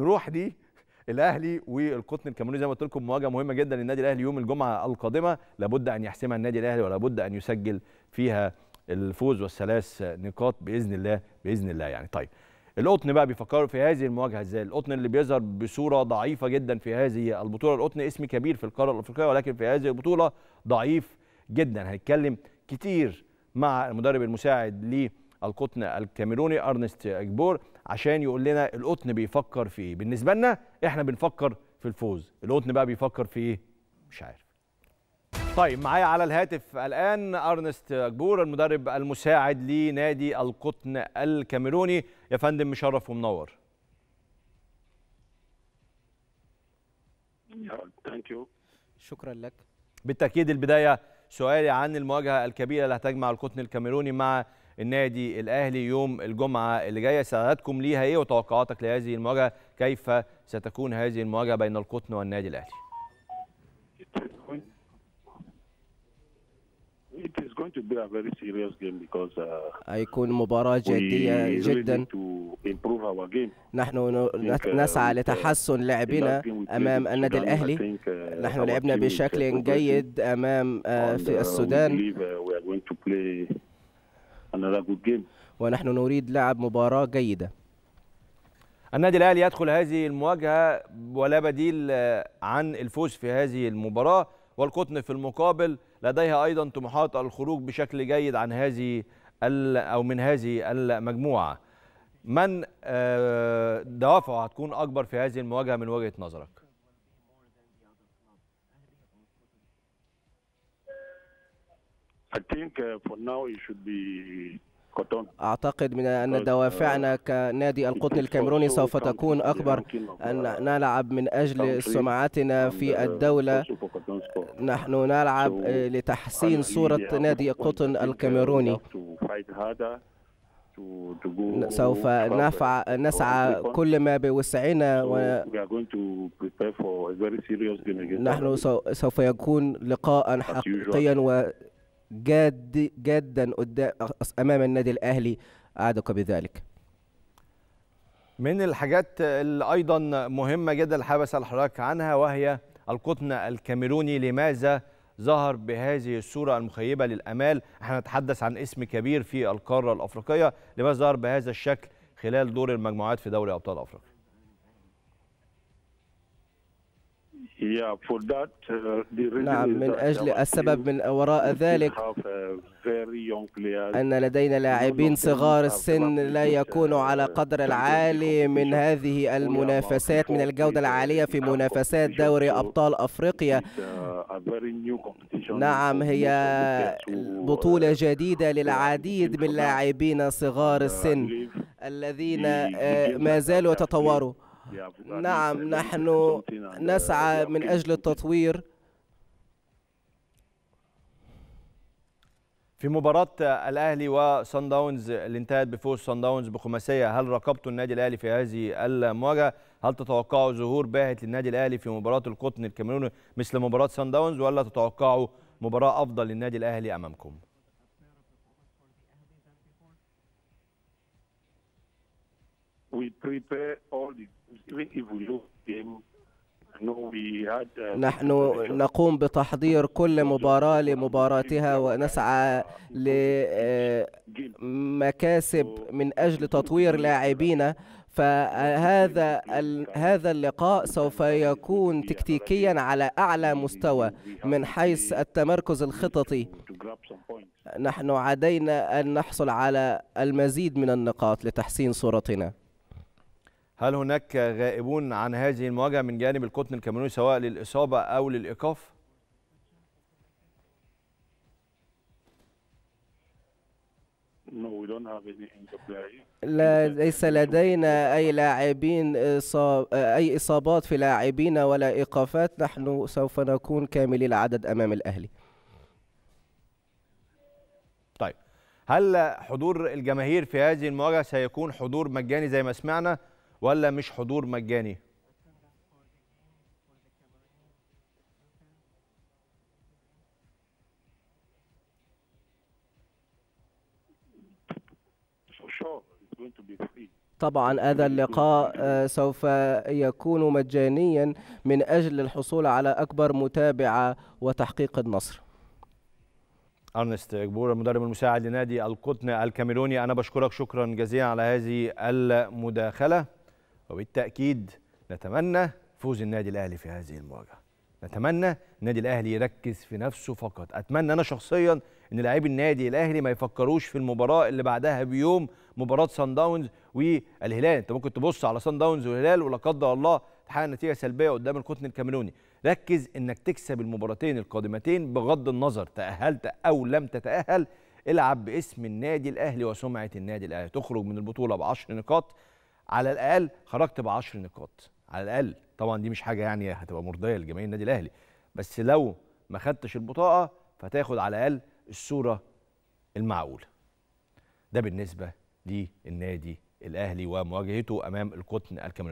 نروح دي الاهلي والقطن الكاميروني زي ما قلت لكم مواجهه مهمه جدا للنادي الاهلي يوم الجمعه القادمه لابد ان يحسمها النادي الاهلي ولابد ان يسجل فيها الفوز والثلاث نقاط باذن الله باذن الله يعني طيب القطن بقى بيفكروا في هذه المواجهه ازاي القطن اللي بيظهر بصوره ضعيفه جدا في هذه البطوله القطن اسم كبير في القاره الافريقيه ولكن في هذه البطوله ضعيف جدا هنتكلم كتير مع المدرب المساعد ليه القطن الكاميروني ارنست اجبور عشان يقول لنا القطن بيفكر في ايه بالنسبه لنا احنا بنفكر في الفوز القطن بقى بيفكر في ايه مش عارف طيب معايا على الهاتف الان ارنست اجبور المدرب المساعد لنادي القطن الكاميروني يا فندم مشرف ومنور شكرا لك بالتاكيد البدايه سؤالي عن المواجهه الكبيره اللي هتجمع القطن الكاميروني مع النادي الاهلي يوم الجمعه اللي جايه سعادتكم ليها ايه وتوقعاتك لهذه المواجهه كيف ستكون هذه المواجهه بين القطن والنادي الاهلي هيكون مباراة جدية جدا نحن نسعى uh, لتحسن uh, لعبنا أمام النادي الأهلي uh, نحن لعبنا بشكل جيد أمام آه، في السودان أنا لا جود جيم ونحن نريد لعب مباراة جيدة النادي الاهلي يدخل هذه المواجهه ولا بديل آه، عن الفوز في هذه المباراه والقطن في المقابل لديها ايضا طموحات الخروج بشكل جيد عن هذه او من هذه المجموعه من آه، دوافعه هتكون اكبر في هذه المواجهه من وجهه نظرك I think uh, for now it should be أعتقد من أن دوافعنا uh, كنادي القطن الكاميروني سوف تكون أكبر أن uh, نلعب من أجل سمعتنا في الدولة نحن نلعب آه، لتحسين صورة نادي القطن الكاميروني سوف نفع نسعى كل ما بوسعنا و... نحن سوف يكون لقاء حقيقيا و جاد جدا قدام امام النادي الاهلي اعدك بذلك من الحاجات اللي ايضا مهمه جدا حابب اسال حضرتك عنها وهي القطن الكاميروني لماذا ظهر بهذه الصوره المخيبه للامال احنا نتحدث عن اسم كبير في القاره الافريقيه لماذا ظهر بهذا الشكل خلال دور المجموعات في دوري ابطال افريقيا Uh, نعم من أجل السبب من وراء ذلك uh, أن لدينا لاعبين صغار uh, السن لا يكونوا على قدر العالي من هذه المنافسات من الجودة العالية في منافسات دوري أبطال أفريقيا نعم هي بطولة جديدة للعديد من لاعبين صغار السن الذين آه، ما زالوا يتطوروا نعم نحن نسعى من أجل التطوير في مباراة الأهلي وصن داونز اللي انتهت بفوز صن داونز بخماسية هل راقبتوا النادي الأهلي في هذه المواجهة؟ هل تتوقعوا ظهور باهت للنادي الأهلي في مباراة القطن الكاميروني مثل مباراة صن داونز ولا تتوقعوا مباراة أفضل للنادي الأهلي أمامكم؟ We prepare all the نحن نقوم بتحضير كل مباراة لمباراتها ونسعى لمكاسب آه، من أجل تطوير لاعبينا فهذا هذا اللقاء سوف يكون تكتيكيا على أعلى مستوى من حيث التمركز الخططي نحن عدينا أن نحصل على المزيد من النقاط لتحسين صورتنا هل هناك غائبون عن هذه المواجهة من جانب القطن الكاميروني سواء للإصابة أو للإيقاف؟ لا ليس لدينا أي لاعبين إصاب أي إصابات في لاعبين ولا إيقافات نحن سوف نكون كاملي العدد أمام الأهلي طيب هل حضور الجماهير في هذه المواجهة سيكون حضور مجاني زي ما سمعنا ولا مش حضور مجاني طبعا هذا اللقاء آه، سوف يكون مجانيا من أجل الحصول على أكبر متابعة وتحقيق النصر أرنست جبور المدرب المساعد لنادي القطن الكاميروني أنا بشكرك شكرا جزيلا على هذه المداخلة وبالتأكيد نتمنى فوز النادي الأهلي في هذه المواجهة نتمنى النادي الأهلي يركز في نفسه فقط أتمنى أنا شخصيا أن لاعبي النادي الأهلي ما يفكروش في المباراة اللي بعدها بيوم مباراة سان داونز والهلال أنت ممكن تبص على سان داونز والهلال ولا قدر الله تحقق نتيجة سلبية قدام القطن الكاميروني ركز أنك تكسب المباراتين القادمتين بغض النظر تأهلت أو لم تتأهل العب باسم النادي الاهلي وسمعه النادي الاهلي تخرج من البطوله ب 10 نقاط على الاقل خرجت ب 10 نقاط على الاقل طبعا دي مش حاجه يعني هتبقى مرضيه لجماهير النادي الاهلي بس لو ما خدتش البطاقه فتاخد على الاقل الصوره المعقوله ده بالنسبه للنادي الاهلي ومواجهته امام القطن الكاميروني